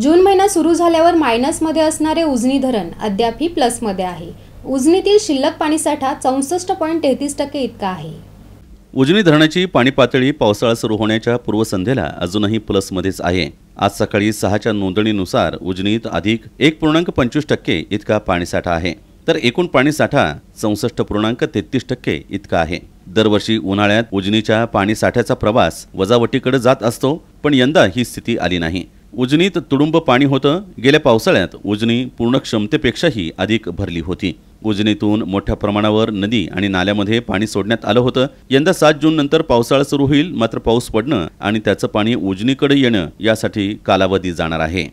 जून महिना सुरू झाल्यावर मायनसमध्ये असणारे उजनी धरण अद्यापही प्लसमध्ये आहे उजनीतील शिल्लक पाणीसाठा चौसष्ट पॉईंट तेहतीस टक्के इतका आहे उजनी धरणाची पाणी पातळी पावसाळा सुरू होण्याच्या पूर्वसंध्येला अजूनही प्लसमध्येच आहे आज सकाळी सहाच्या नोंदणीनुसार उजनीत अधिक एक पूर्णांक पंचवीस टक्के इतका पाणीसाठा आहे तर एकूण पाणीसाठा चौसष्ट पूर्णांक तेहतीस टक्के इतका आहे दरवर्षी उन्हाळ्यात उजनीच्या पाणीसाठ्याचा प्रवास वजावटीकडे जात असतो पण यंदा ही स्थिती आली नाही उजनीत तुडुंब पाणी होतं गेल्या पावसाळ्यात उजनी पूर्ण क्षमतेपेक्षाही अधिक भरली होती उजनीतून मोठ्या प्रमाणावर नदी आणि नाल्यामध्ये पाणी सोडण्यात आलं होतं यंदा सात जून नंतर पावसाळा सुरू होईल मात्र पाऊस पडणं आणि त्याचं पाणी उजनीकडे येणं यासाठी कालावधी जाणार आहे